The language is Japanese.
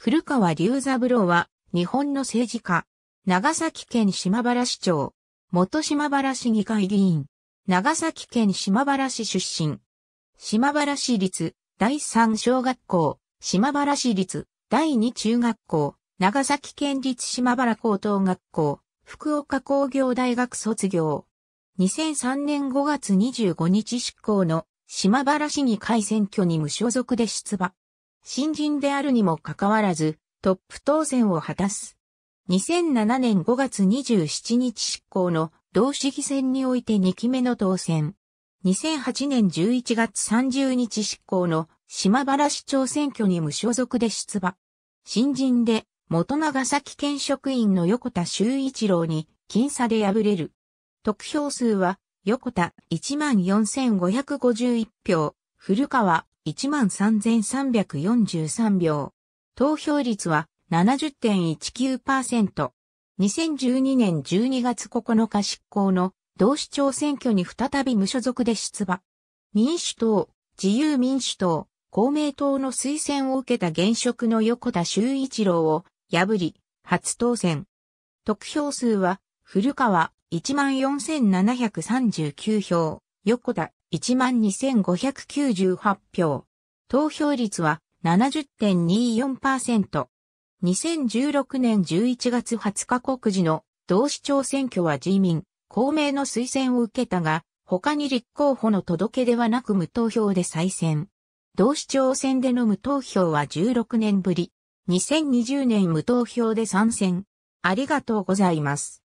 古川隆三郎は、日本の政治家、長崎県島原市長、元島原市議会議員、長崎県島原市出身、島原市立第三小学校、島原市立第二中学校、長崎県立島原高等学校、福岡工業大学卒業。2003年5月25日執行の島原市議会選挙に無所属で出馬。新人であるにもかかわらず、トップ当選を果たす。2007年5月27日執行の同市議選において2期目の当選。2008年11月30日執行の島原市長選挙に無所属で出馬。新人で元長崎県職員の横田修一郎に僅差で敗れる。得票数は横田14,551票、古川13,343票。投票率は70.19%。2012年12月9日執行の同市長選挙に再び無所属で出馬。民主党、自由民主党、公明党の推薦を受けた現職の横田修一郎を破り、初当選。得票数は、古川14,739票、横田12,598票。投票率は70.24%。2016年11月20日告示の同市長選挙は自民、公明の推薦を受けたが、他に立候補の届けではなく無投票で再選。同市長選での無投票は16年ぶり。2020年無投票で参戦。ありがとうございます。